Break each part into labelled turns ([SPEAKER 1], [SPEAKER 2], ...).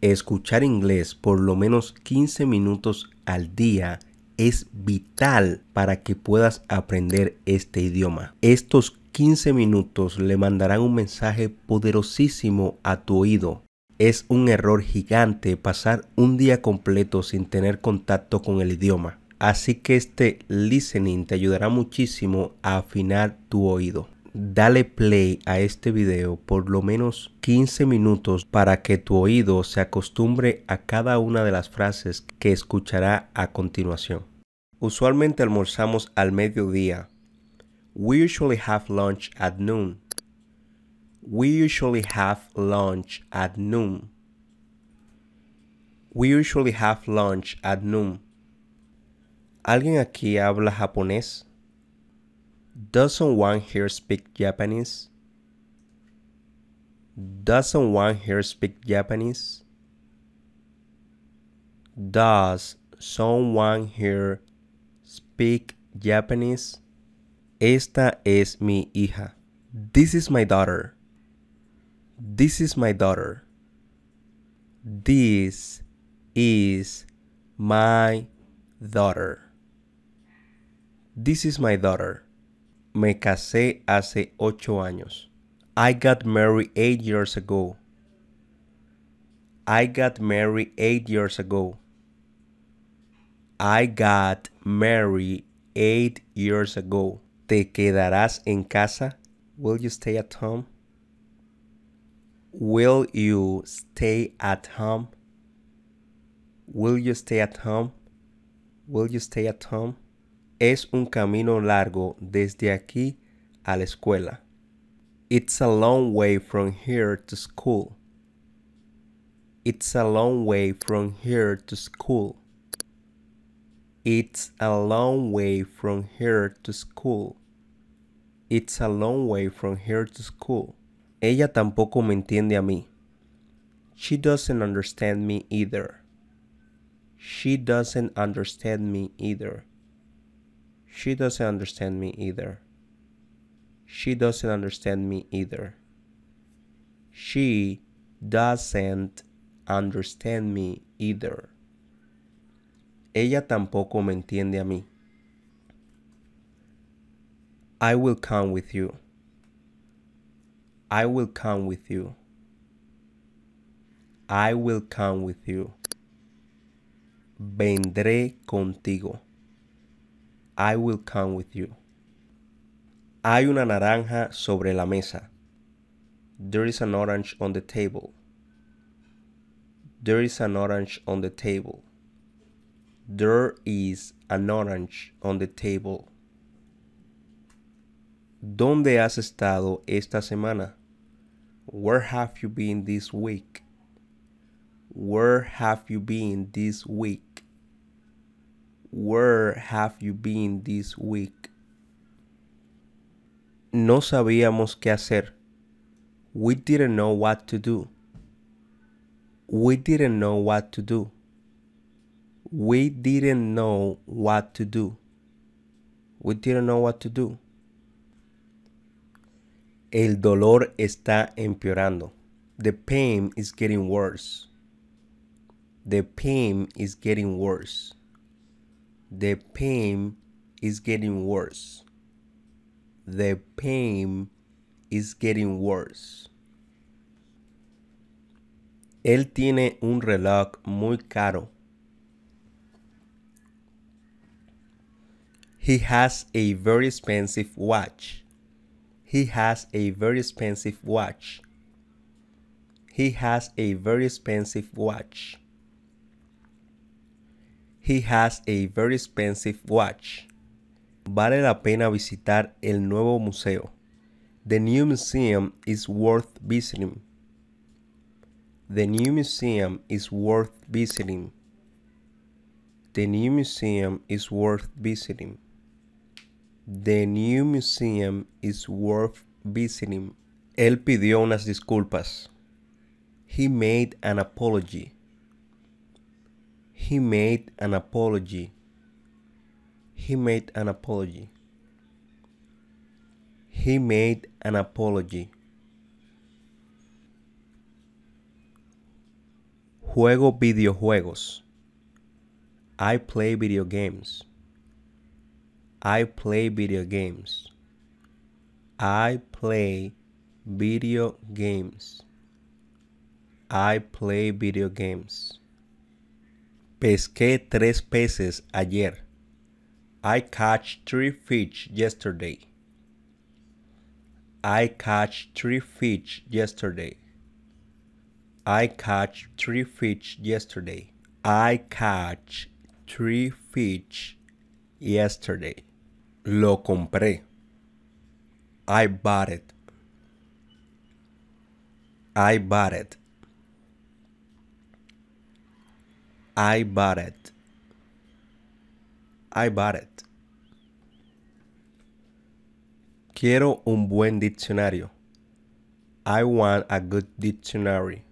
[SPEAKER 1] escuchar inglés por lo menos 15 minutos al día es vital para que puedas aprender este idioma. Estos 15 minutos le mandarán un mensaje poderosísimo a tu oído. Es un error gigante pasar un día completo sin tener contacto con el idioma. Así que este listening te ayudará muchísimo a afinar tu oído dale play a este video por lo menos 15 minutos para que tu oído se acostumbre a cada una de las frases que escuchará a continuación. Usualmente almorzamos al mediodía. We usually have lunch at noon. We usually have lunch at noon. We usually have lunch at noon. ¿Alguien aquí habla japonés? Doesn't one here speak Japanese? Doesn't one here speak Japanese? Does someone here speak Japanese? Esta es mi hija. This is my daughter. This is my daughter. This is my daughter. This is my daughter. Me casé hace ocho años. I got married eight years ago. I got married eight years ago. I got married eight years ago. ¿Te quedarás en casa? Will you stay at home? Will you stay at home? Will you stay at home? Will you stay at home? Es un camino largo desde aquí a la escuela. It's a long way from here to school. It's a long way from here to school. It's a long way from here to school. It's a long way from here to school. Ella tampoco me entiende a mí. She doesn't understand me either. She doesn't understand me either. She doesn't understand me either. She doesn't understand me either. She doesn't understand me either. Ella tampoco me entiende a mí. I will come with you. I will come with you. I will come with you. Vendré contigo. I will come with you. Hay una naranja sobre la mesa. There is an orange on the table. There is an orange on the table. There is an orange on the table. ¿Dónde has estado esta semana? Where have you been this week? Where have you been this week? Where have you been this week? No sabíamos qué hacer. We didn't know what to do. We didn't know what to do. We didn't know what to do. We didn't know what to do. El dolor está empeorando. The pain is getting worse. The pain is getting worse. The pain is getting worse. The pain is getting worse. Él tiene un reloj muy caro. He has a very expensive watch. He has a very expensive watch. He has a very expensive watch. He has a very expensive watch. Vale la pena visitar el nuevo museo. The new museum is worth visiting. The new museum is worth visiting. The new museum is worth visiting. The new museum is worth visiting. Él pidió unas disculpas. He made an apology. He made an apology. He made an apology. He made an apology. Juego videojuegos. I play video games. I play video games. I play video games. I play video games. Pesqué tres peces ayer. I catch three fish yesterday. I catch three fish yesterday. I catch three fish yesterday. I catch three fish yesterday. Lo compré. I bought it. I bought it. I bought it. I bought it. Quiero un buen diccionario. I want a good dictionary.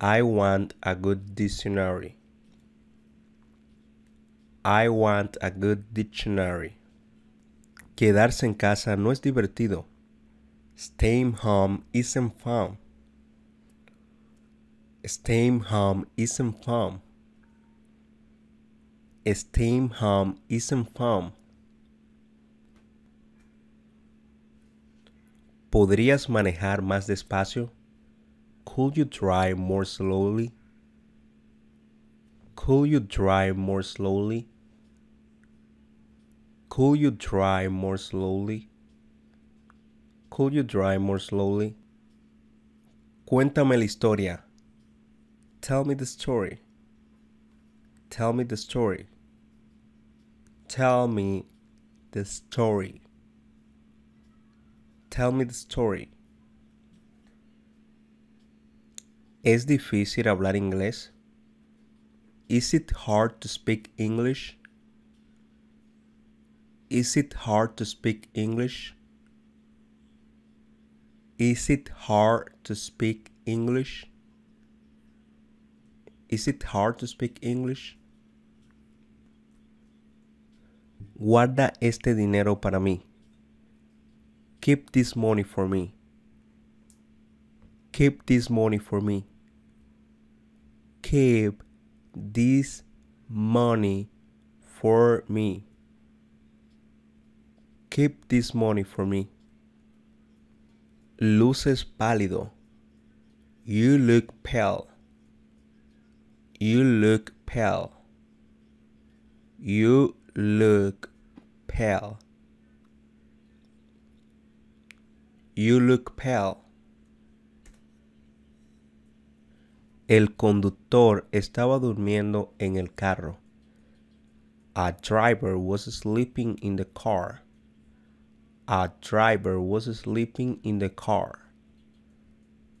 [SPEAKER 1] I want a good dictionary. I want a good dictionary. Quedarse en casa no es divertido. Staying home isn't fun. Stammheim isn't farm. Stammheim isn't farm. ¿Podrías manejar más despacio? Could you drive more slowly? Could you drive more slowly? Could you drive more slowly? Could you drive more slowly? Cuéntame la historia. Tell me the story. Tell me the story. Tell me the story. Tell me the story. ¿Es difícil hablar inglés? Is it hard to speak English? Is it hard to speak English? Is it hard to speak English? Is it hard to speak English? Guarda este dinero para mí. Keep this money for me. Keep this money for me. Keep this money for me. Keep this money for me. Luces pálido. You look pale. You look pale. You look pale. You look pale. El conductor estaba durmiendo en el carro. A driver was sleeping in the car. A driver was sleeping in the car.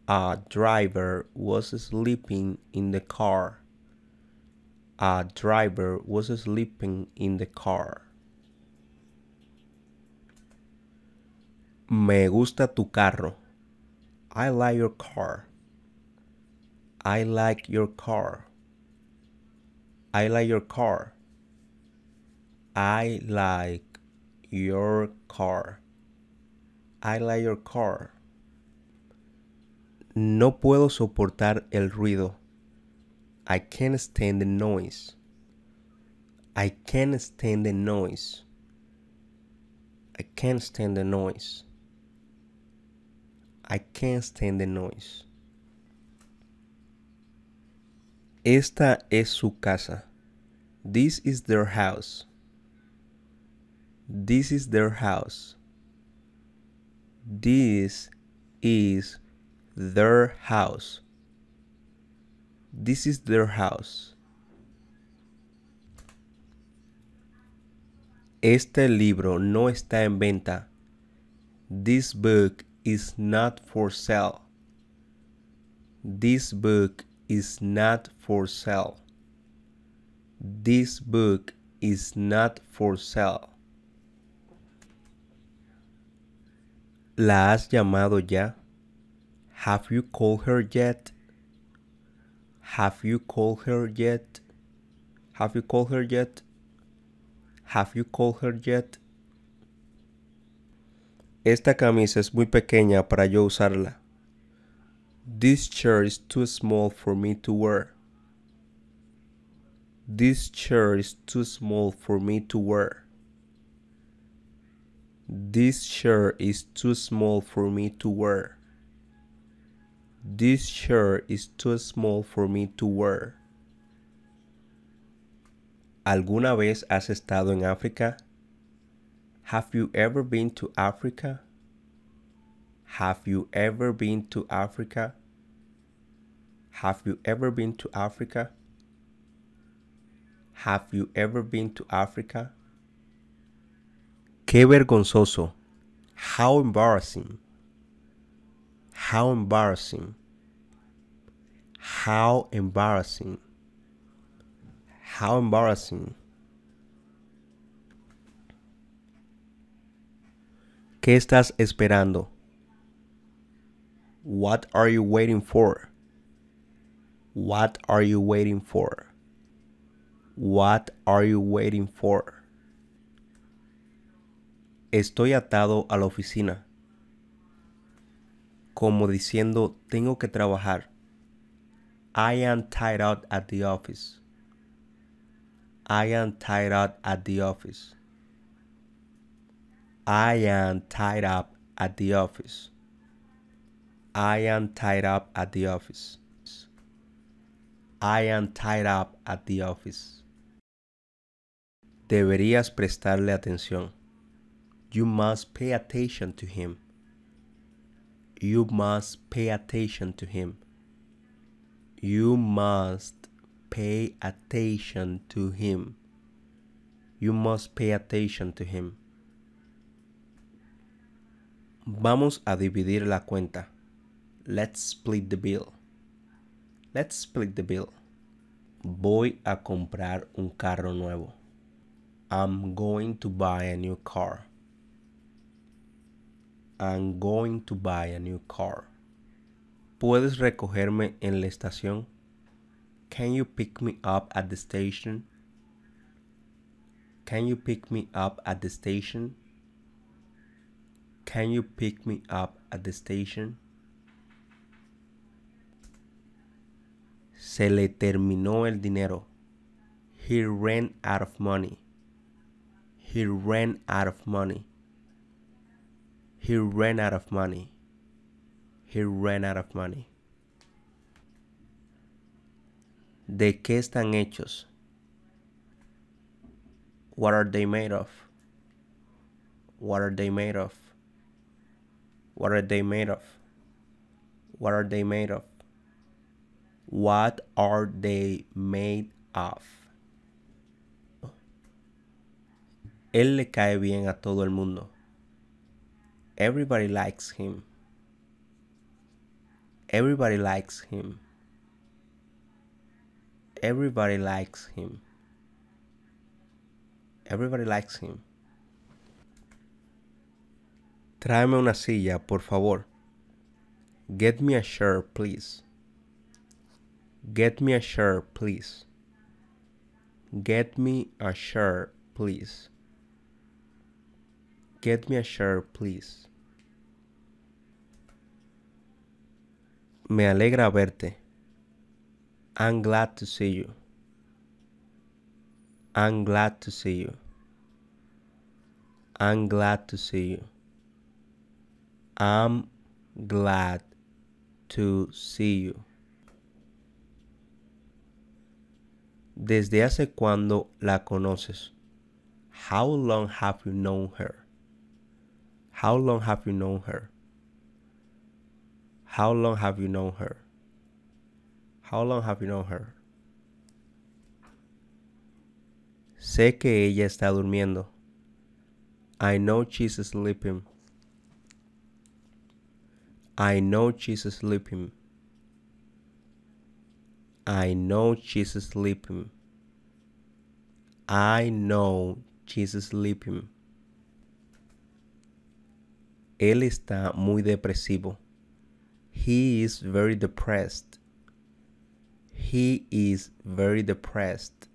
[SPEAKER 1] A driver was sleeping in the car. A driver was sleeping in the car. Me gusta tu carro. I like your car. I like your car. I like your car. I like your car. I like your car. No puedo soportar el ruido. I can't stand the noise. I can't stand the noise. I can't stand the noise. I can't stand the noise. Esta es su casa. This is their house. This is their house. This is their house. This is their house. Este libro no está en venta. This book is not for sale. This book is not for sale. This book is not for sale. ¿La has llamado ya? Have you called her yet? Have you called her yet? Have you called her yet? Have you called her yet? Esta camisa es muy pequeña para yo usarla. This chair is too small for me to wear. This chair is too small for me to wear. This chair is too small for me to wear. This shirt is too small for me to wear. ¿Alguna vez has estado en África? Have you ever been to Africa? Have you ever been to Africa? Have you ever been to Africa? Have you ever been to Africa? Qué vergonzoso. How embarrassing. How embarrassing. How embarrassing. How embarrassing. ¿Qué estás esperando? What are you waiting for? What are you waiting for? What are you waiting for? Estoy atado a la oficina. como diciendo, tengo que trabajar. I am tired out at the office. I am tied up at the office. I am tied up at the office. I am tied up at the office. I am tied up at the office. Deberías prestarle atención. You must pay attention to him. You must pay attention to him. You must pay attention to him. You must pay attention to him. Vamos a dividir la cuenta. Let's split the bill. Let's split the bill. Voy a comprar un carro nuevo. I'm going to buy a new car. I'm going to buy a new car. ¿Puedes recogerme en la estación? Can you pick me up at the station? Can you pick me up at the station? Can you pick me up at the station? Se le terminó el dinero. He ran out of money. He ran out of money he ran out of money. He ran out of money. ¿De qué están hechos? What are they made of? What are they made of? What are they made of? What are they made of? What are they made of? Él le cae bien a todo el mundo. Everybody likes him. Everybody likes him. Everybody likes him. Everybody likes him. Tráeme una silla, por favor. Get me a chair, please. Get me a chair, please. Get me a chair, please. Get me a chair, please. Me alegra verte. I'm glad to see you. I'm glad to see you. I'm glad to see you. I'm glad to see you. ¿Desde hace cuando la conoces? How long have you known her? How long have you known her? How long have you known her? How long have you known her? Sé que ella está durmiendo. I know she's sleeping. I know she's sleeping. I know she's sleeping. I know she's sleeping. Él está muy depresivo. He is very depressed. He is very depressed.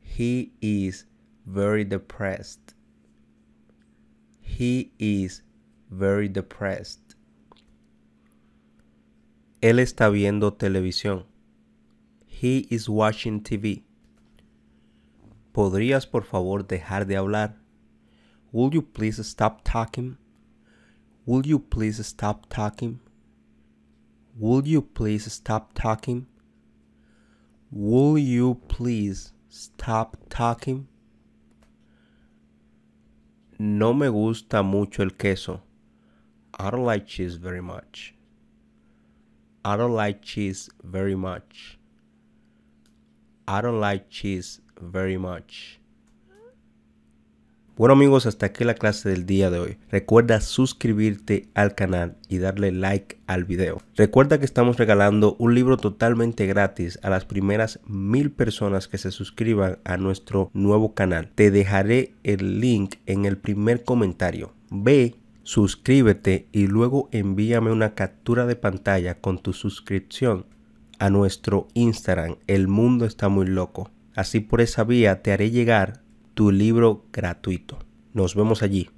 [SPEAKER 1] He is very depressed. He is very depressed. Él está viendo televisión. He is watching TV. ¿Podrías por favor dejar de hablar? Will you please stop talking? Will you please stop talking? Will you please stop talking? Will you please stop talking? No me gusta mucho el queso. I don't like cheese very much. I don't like cheese very much. I don't like cheese very much. Bueno amigos, hasta aquí la clase del día de hoy. Recuerda suscribirte al canal y darle like al video. Recuerda que estamos regalando un libro totalmente gratis a las primeras mil personas que se suscriban a nuestro nuevo canal. Te dejaré el link en el primer comentario. Ve, suscríbete y luego envíame una captura de pantalla con tu suscripción a nuestro Instagram. El mundo está muy loco. Así por esa vía te haré llegar tu libro gratuito. Nos vemos allí.